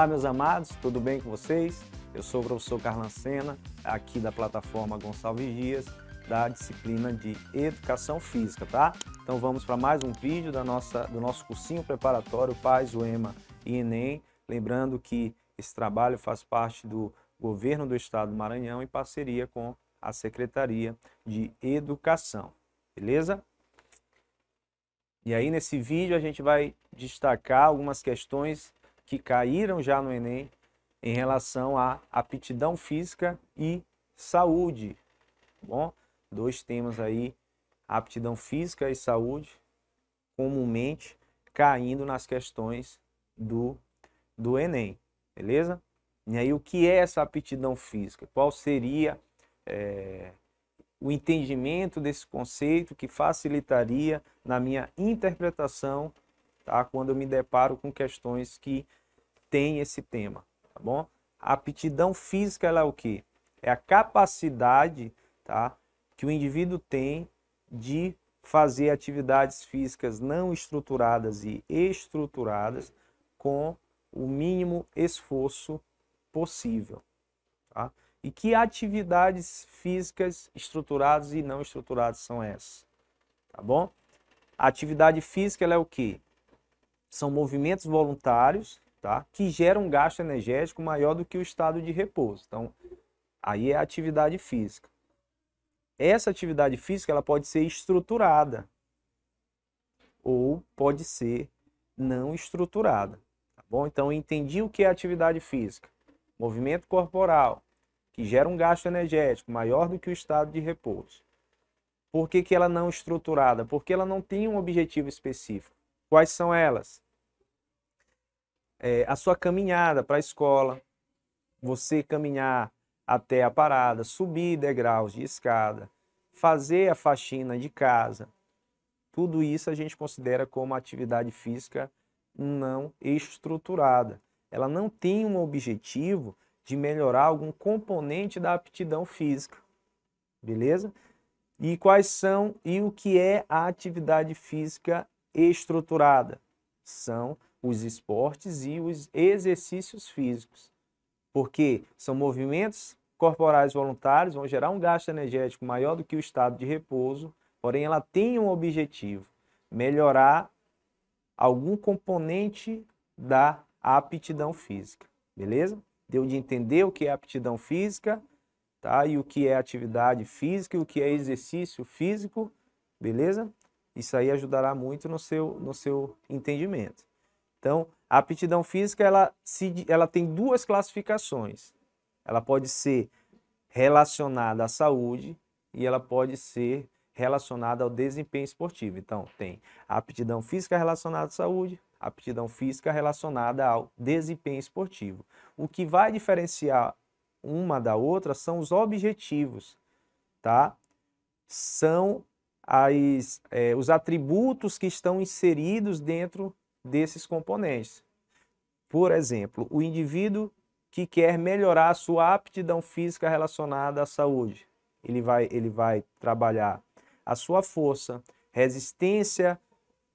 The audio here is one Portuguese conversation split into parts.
Olá, meus amados, tudo bem com vocês? Eu sou o professor Carlan Sena, aqui da plataforma Gonçalves Dias, da disciplina de Educação Física, tá? Então vamos para mais um vídeo da nossa, do nosso cursinho preparatório PAS, UEMA e ENEM. Lembrando que esse trabalho faz parte do Governo do Estado do Maranhão em parceria com a Secretaria de Educação, beleza? E aí nesse vídeo a gente vai destacar algumas questões que caíram já no Enem em relação à aptidão física e saúde. Bom, dois temas aí, aptidão física e saúde, comumente caindo nas questões do, do Enem, beleza? E aí, o que é essa aptidão física? Qual seria é, o entendimento desse conceito que facilitaria na minha interpretação, tá? Quando eu me deparo com questões que tem esse tema, tá bom? A aptidão física ela é o que? É a capacidade, tá, que o indivíduo tem de fazer atividades físicas não estruturadas e estruturadas com o mínimo esforço possível, tá? E que atividades físicas estruturadas e não estruturadas são essas? Tá bom? A atividade física é o que? São movimentos voluntários tá? que gera um gasto energético maior do que o estado de repouso. Então, aí é a atividade física. Essa atividade física ela pode ser estruturada ou pode ser não estruturada. Tá bom? Então, entendi o que é atividade física. Movimento corporal, que gera um gasto energético maior do que o estado de repouso. Por que, que ela não é estruturada? Porque ela não tem um objetivo específico. Quais são elas? é, a sua caminhada para a escola, você caminhar até a parada, subir degraus de escada, fazer a faxina de casa. Tudo isso a gente considera como atividade física não estruturada. Ela não tem um objetivo de melhorar algum componente da aptidão física. Beleza? E quais são e o que é a atividade física estruturada? São os esportes e os exercícios físicos, porque são movimentos corporais voluntários, vão gerar um gasto energético maior do que o estado de repouso, porém ela tem um objetivo, melhorar algum componente da aptidão física, beleza? Deu de entender o que é aptidão física, tá? E o que é atividade física e o que é exercício físico, beleza? Isso aí ajudará muito no seu, no seu entendimento. Então, a aptidão física ela, se, ela tem duas classificações. Ela pode ser relacionada à saúde e ela pode ser relacionada ao desempenho esportivo. Então, tem a aptidão física relacionada à saúde, a aptidão física relacionada ao desempenho esportivo. O que vai diferenciar uma da outra são os objetivos, tá? São as, é, os atributos que estão inseridos dentro desses componentes. Por exemplo, o indivíduo que quer melhorar a sua aptidão física relacionada à saúde, ele vai, ele vai trabalhar a sua força, resistência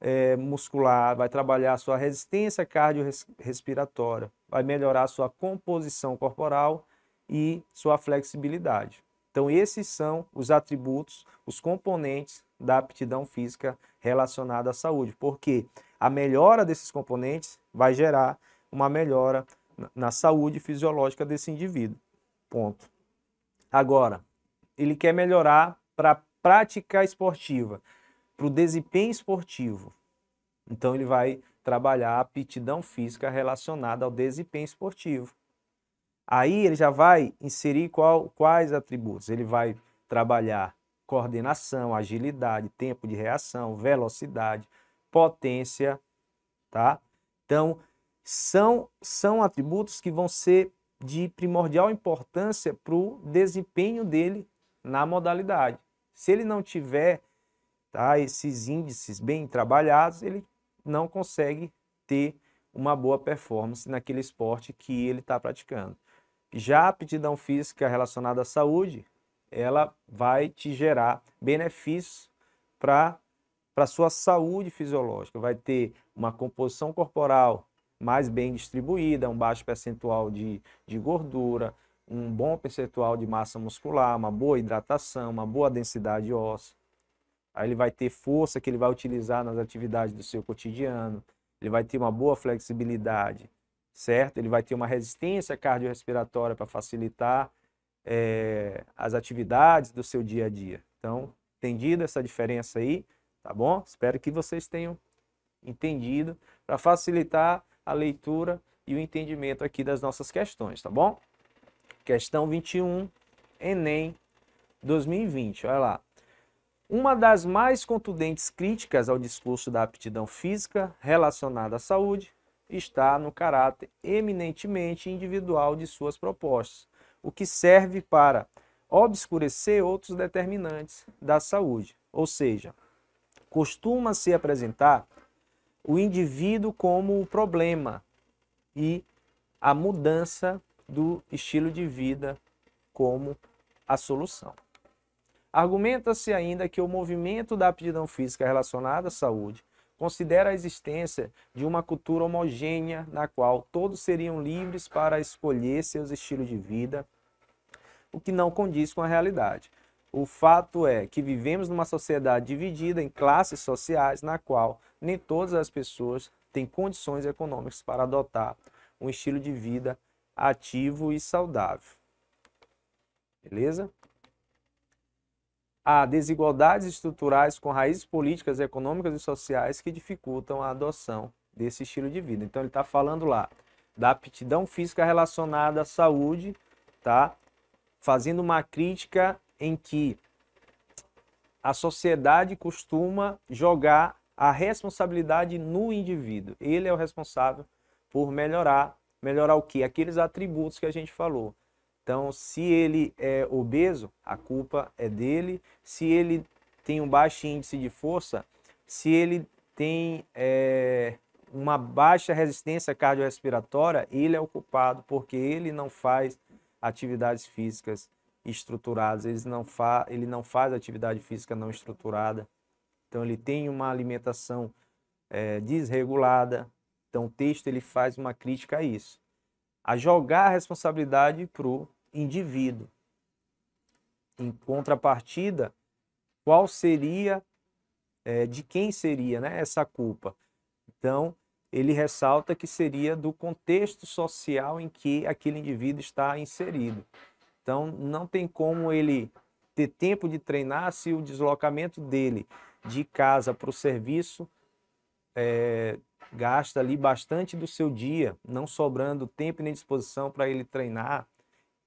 é, muscular, vai trabalhar a sua resistência cardiorrespiratória, vai melhorar a sua composição corporal e sua flexibilidade. Então, esses são os atributos, os componentes da aptidão física relacionada à saúde, Por quê? A melhora desses componentes vai gerar uma melhora na saúde fisiológica desse indivíduo. Ponto. Agora, ele quer melhorar para a prática esportiva, para o desempenho esportivo. Então, ele vai trabalhar a aptidão física relacionada ao desempenho esportivo. Aí, ele já vai inserir qual, quais atributos? Ele vai trabalhar coordenação, agilidade, tempo de reação, velocidade, potência, tá? Então, são, são atributos que vão ser de primordial importância para o desempenho dele na modalidade. Se ele não tiver tá, esses índices bem trabalhados, ele não consegue ter uma boa performance naquele esporte que ele está praticando. Já a aptidão física relacionada à saúde, ela vai te gerar benefícios para para sua saúde fisiológica. Vai ter uma composição corporal mais bem distribuída, um baixo percentual de, de gordura, um bom percentual de massa muscular, uma boa hidratação, uma boa densidade óssea. Aí ele vai ter força que ele vai utilizar nas atividades do seu cotidiano, ele vai ter uma boa flexibilidade, certo? Ele vai ter uma resistência cardiorrespiratória para facilitar é, as atividades do seu dia a dia. Então, entendido essa diferença aí? Tá bom? Espero que vocês tenham entendido para facilitar a leitura e o entendimento aqui das nossas questões, tá bom? Questão 21, Enem 2020. Olha lá. Uma das mais contundentes críticas ao discurso da aptidão física relacionada à saúde está no caráter eminentemente individual de suas propostas, o que serve para obscurecer outros determinantes da saúde, ou seja, costuma se apresentar o indivíduo como o problema e a mudança do estilo de vida como a solução. Argumenta-se ainda que o movimento da aptidão física relacionada à saúde considera a existência de uma cultura homogênea na qual todos seriam livres para escolher seus estilos de vida, o que não condiz com a realidade. O fato é que vivemos numa sociedade dividida em classes sociais, na qual nem todas as pessoas têm condições econômicas para adotar um estilo de vida ativo e saudável. Beleza? Há desigualdades estruturais com raízes políticas, econômicas e sociais que dificultam a adoção desse estilo de vida. Então, ele está falando lá da aptidão física relacionada à saúde, tá? Fazendo uma crítica em que a sociedade costuma jogar a responsabilidade no indivíduo. Ele é o responsável por melhorar, melhorar o que? Aqueles atributos que a gente falou. Então, se ele é obeso, a culpa é dele. Se ele tem um baixo índice de força, se ele tem é, uma baixa resistência cardiorrespiratória, ele é o culpado, porque ele não faz atividades físicas estruturados, eles não fa ele não faz atividade física não estruturada, então ele tem uma alimentação é, desregulada, então o texto ele faz uma crítica a isso, a jogar a responsabilidade para o indivíduo. Em contrapartida, qual seria, é, de quem seria né, essa culpa? Então, ele ressalta que seria do contexto social em que aquele indivíduo está inserido. Então, não tem como ele ter tempo de treinar se o deslocamento dele de casa para o serviço é, gasta ali bastante do seu dia, não sobrando tempo nem disposição para ele treinar.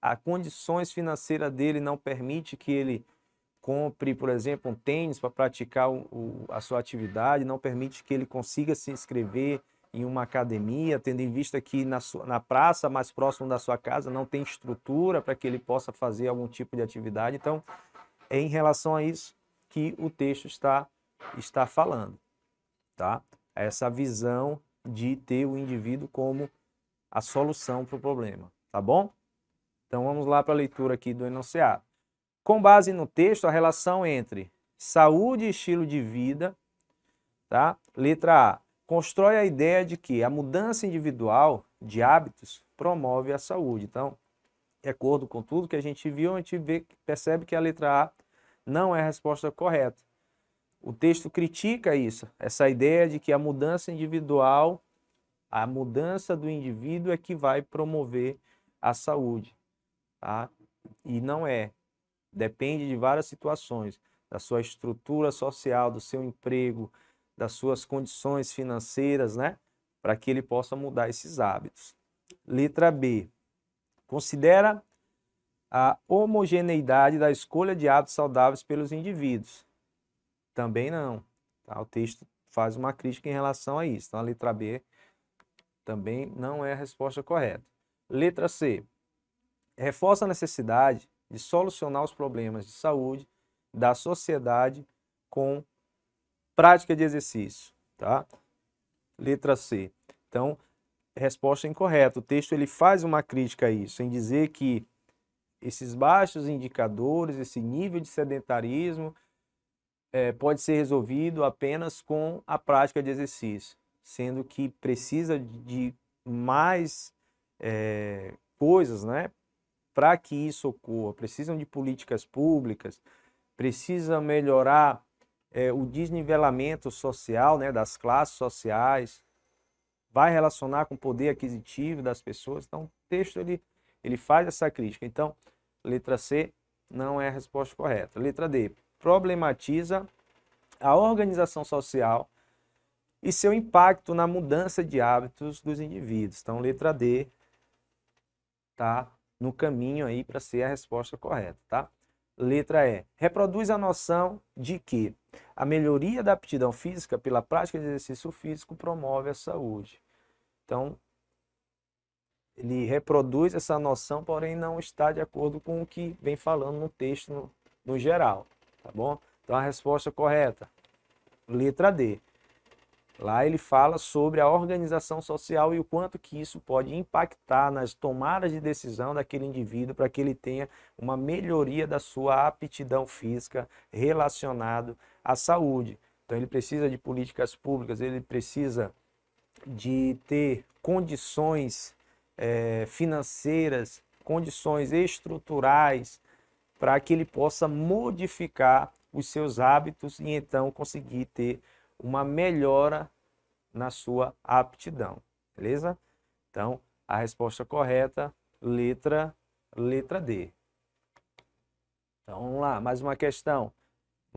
As condições financeiras dele não permite que ele compre, por exemplo, um tênis para praticar o, o, a sua atividade, não permite que ele consiga se inscrever em uma academia, tendo em vista que na, sua, na praça mais próximo da sua casa não tem estrutura para que ele possa fazer algum tipo de atividade. Então, é em relação a isso que o texto está, está falando, tá? Essa visão de ter o indivíduo como a solução para o problema, tá bom? Então vamos lá para a leitura aqui do enunciado. Com base no texto, a relação entre saúde e estilo de vida, tá? Letra A constrói a ideia de que a mudança individual de hábitos promove a saúde. Então, de acordo com tudo que a gente viu, a gente vê, percebe que a letra A não é a resposta correta. O texto critica isso, essa ideia de que a mudança individual, a mudança do indivíduo é que vai promover a saúde. Tá? E não é. Depende de várias situações, da sua estrutura social, do seu emprego, das suas condições financeiras, né? Para que ele possa mudar esses hábitos. Letra B. Considera a homogeneidade da escolha de hábitos saudáveis pelos indivíduos. Também não. Tá? O texto faz uma crítica em relação a isso. Então, a letra B também não é a resposta correta. Letra C. Reforça a necessidade de solucionar os problemas de saúde da sociedade com prática de exercício, tá? Letra C. Então, resposta incorreta. O texto ele faz uma crítica a isso, em dizer que esses baixos indicadores, esse nível de sedentarismo, é, pode ser resolvido apenas com a prática de exercício, sendo que precisa de mais é, coisas, né? Para que isso ocorra, precisam de políticas públicas, precisa melhorar é, o desnivelamento social, né, das classes sociais, vai relacionar com o poder aquisitivo das pessoas. Então, o texto ele, ele faz essa crítica. Então, letra C não é a resposta correta. Letra D problematiza a organização social e seu impacto na mudança de hábitos dos indivíduos. Então, letra D tá no caminho aí para ser a resposta correta, tá? Letra E reproduz a noção de que a melhoria da aptidão física pela prática de exercício físico promove a saúde. Então, ele reproduz essa noção, porém não está de acordo com o que vem falando no texto no, no geral, tá bom? Então a resposta correta, letra D. Lá ele fala sobre a organização social e o quanto que isso pode impactar nas tomadas de decisão daquele indivíduo para que ele tenha uma melhoria da sua aptidão física relacionado a saúde. Então ele precisa de políticas públicas, ele precisa de ter condições é, financeiras, condições estruturais para que ele possa modificar os seus hábitos e então conseguir ter uma melhora na sua aptidão, beleza? Então, a resposta correta, letra letra D. Então, vamos lá, mais uma questão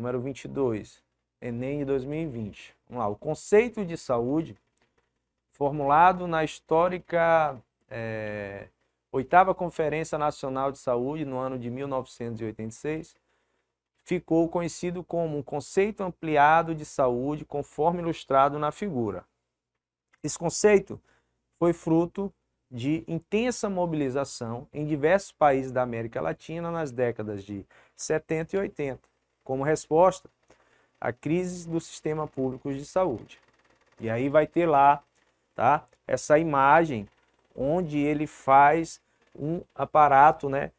número 22, Enem de 2020. Vamos lá, o conceito de saúde, formulado na histórica é, eh, 8 Conferência Nacional de Saúde, no ano de 1986, ficou conhecido como um conceito ampliado de saúde, conforme ilustrado na figura. Esse conceito foi fruto de intensa mobilização em diversos países da América Latina nas décadas de 70 e 80 como resposta à crise do sistema público de saúde. E aí vai ter lá, tá? Essa imagem onde ele faz um aparato, né?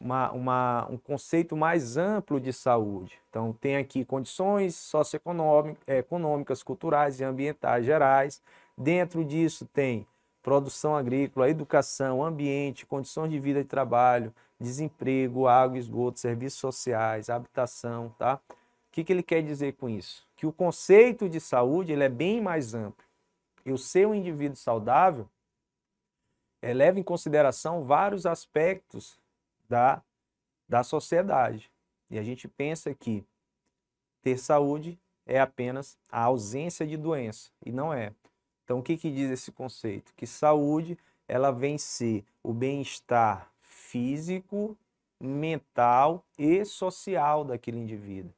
Uma, uma, um conceito mais amplo de saúde. Então, tem aqui condições socioeconômicas, eh, culturais e ambientais gerais. Dentro disso tem produção agrícola, educação, ambiente, condições de vida e trabalho, desemprego, água, esgoto, serviços sociais, habitação, tá? O que, que ele quer dizer com isso? Que o conceito de saúde ele é bem mais amplo. E o um indivíduo saudável é, leva em consideração vários aspectos da, da sociedade. E a gente pensa que ter saúde é apenas a ausência de doença, e não é. Então, o que, que diz esse conceito? Que saúde ela vem ser o bem-estar físico, mental e social daquele indivíduo.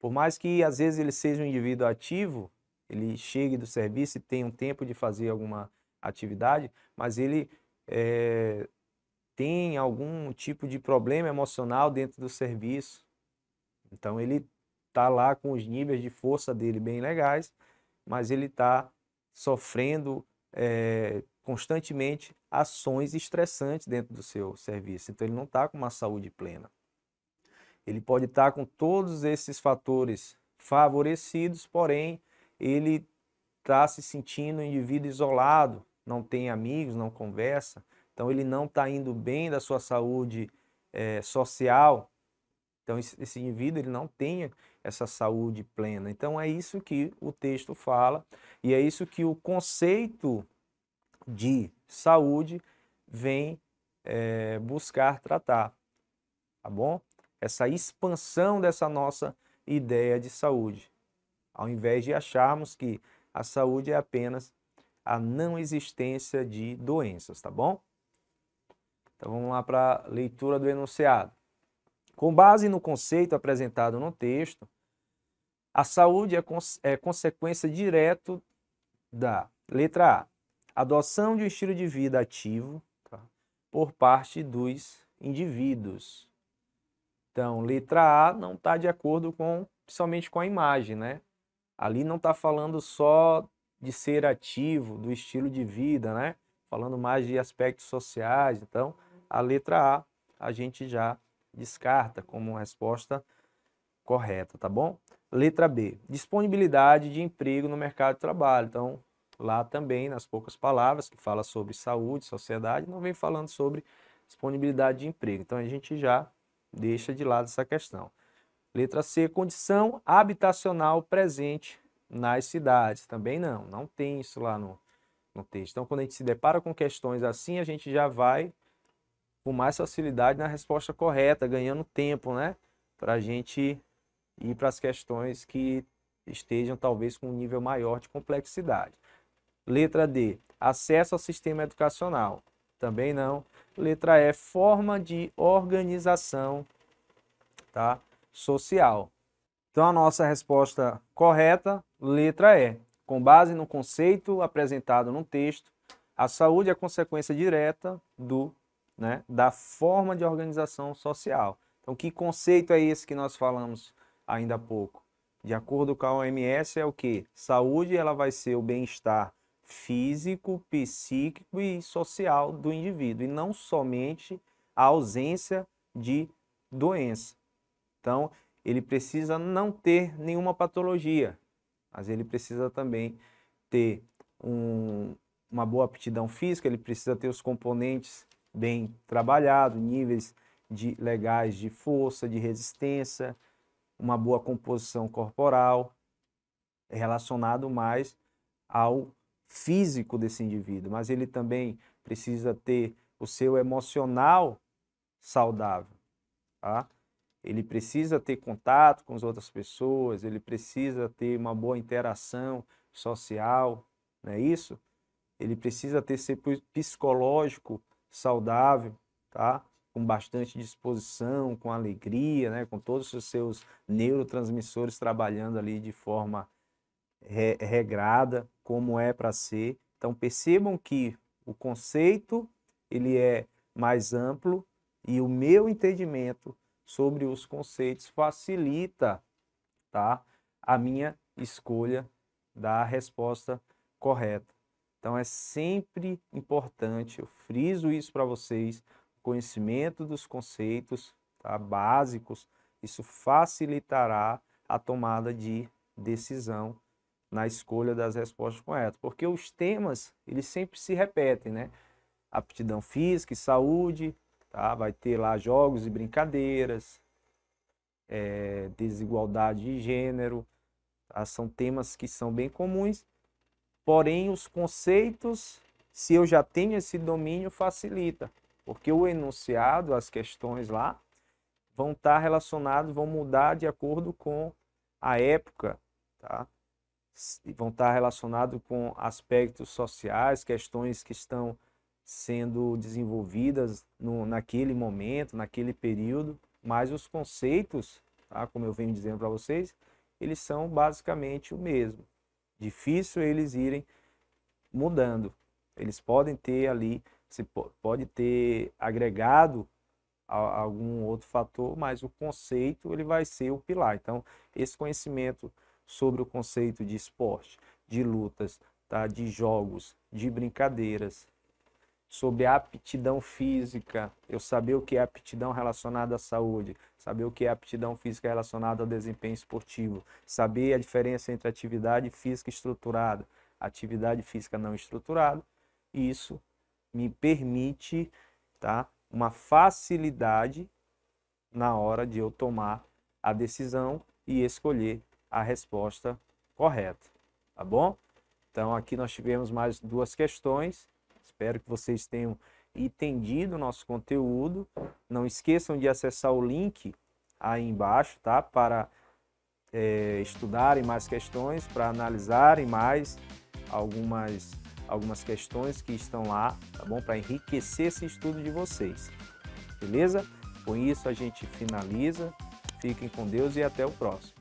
Por mais que às vezes ele seja um indivíduo ativo, ele chegue do serviço e tenha um tempo de fazer alguma atividade, mas ele é, tem algum tipo de problema emocional dentro do serviço. Então ele está lá com os níveis de força dele bem legais, mas ele está sofrendo é, constantemente ações estressantes dentro do seu serviço. Então, ele não está com uma saúde plena. Ele pode estar tá com todos esses fatores favorecidos, porém, ele está se sentindo um indivíduo isolado, não tem amigos, não conversa. Então, ele não está indo bem da sua saúde é, social. Então, esse indivíduo ele não tem essa saúde plena. Então é isso que o texto fala e é isso que o conceito de saúde vem é, buscar tratar, tá bom? Essa expansão dessa nossa ideia de saúde, ao invés de acharmos que a saúde é apenas a não existência de doenças, tá bom? Então vamos lá para a leitura do enunciado. Com base no conceito apresentado no texto, a saúde é, cons é consequência direta da letra A, adoção de um estilo de vida ativo tá, por parte dos indivíduos. Então, letra A não está de acordo com, principalmente com a imagem, né? Ali não está falando só de ser ativo, do estilo de vida, né? Falando mais de aspectos sociais. Então, a letra A a gente já descarta como resposta correta, tá bom? Letra B, disponibilidade de emprego no mercado de trabalho. Então, lá também, nas poucas palavras, que fala sobre saúde, sociedade, não vem falando sobre disponibilidade de emprego. Então, a gente já deixa de lado essa questão. Letra C, condição habitacional presente nas cidades. Também não, não tem isso lá no, no texto. Então, quando a gente se depara com questões assim, a gente já vai com mais facilidade na resposta correta, ganhando tempo, né? Para a gente e para as questões que estejam talvez com um nível maior de complexidade. Letra D, acesso ao sistema educacional. Também não. Letra E, forma de organização tá? social. Então a nossa resposta correta, letra E. Com base no conceito apresentado no texto, a saúde é consequência direta do, né, da forma de organização social. Então que conceito é esse que nós falamos ainda há pouco. De acordo com a OMS, é o que? Saúde ela vai ser o bem-estar físico, psíquico e social do indivíduo, e não somente a ausência de doença. Então, ele precisa não ter nenhuma patologia, mas ele precisa também ter um, uma boa aptidão física, ele precisa ter os componentes bem trabalhados, níveis de legais de força, de resistência, uma boa composição corporal, relacionado mais ao físico desse indivíduo, mas ele também precisa ter o seu emocional saudável. Tá? Ele precisa ter contato com as outras pessoas, ele precisa ter uma boa interação social, não é isso? Ele precisa ter ser psicológico saudável, tá? com bastante disposição, com alegria, né? com todos os seus neurotransmissores trabalhando ali de forma re regrada, como é para ser. Então percebam que o conceito ele é mais amplo e o meu entendimento sobre os conceitos facilita, tá? a minha escolha da resposta correta. Então é sempre importante, eu friso isso para vocês, conhecimento dos conceitos tá, básicos, isso facilitará a tomada de decisão na escolha das respostas corretas, porque os temas eles sempre se repetem, né? Aptidão física e saúde, tá? Vai ter lá jogos e brincadeiras, é, desigualdade de gênero, tá? são temas que são bem comuns, porém os conceitos, se eu já tenho esse domínio, facilita. Porque o enunciado, as questões lá, vão estar tá relacionados, vão mudar de acordo com a época, tá? E vão estar tá relacionados com aspectos sociais, questões que estão sendo desenvolvidas no, naquele momento, naquele período, mas os conceitos, tá? como eu venho dizendo para vocês, eles são basicamente o mesmo. Difícil eles irem mudando. Eles podem ter ali pode ter agregado algum outro fator, mas o conceito ele vai ser o pilar. Então, esse conhecimento sobre o conceito de esporte, de lutas, tá? de jogos, de brincadeiras, sobre a aptidão física, eu saber o que é aptidão relacionada à saúde, saber o que é aptidão física relacionada ao desempenho esportivo, saber a diferença entre atividade física estruturada, atividade física não estruturada, isso me permite tá, uma facilidade na hora de eu tomar a decisão e escolher a resposta correta, tá bom? Então aqui nós tivemos mais duas questões. Espero que vocês tenham entendido o nosso conteúdo. Não esqueçam de acessar o link aí embaixo, tá? Para é, estudarem mais questões, para analisarem mais algumas algumas questões que estão lá, tá bom? Para enriquecer esse estudo de vocês, beleza? Com isso a gente finaliza. Fiquem com Deus e até o próximo.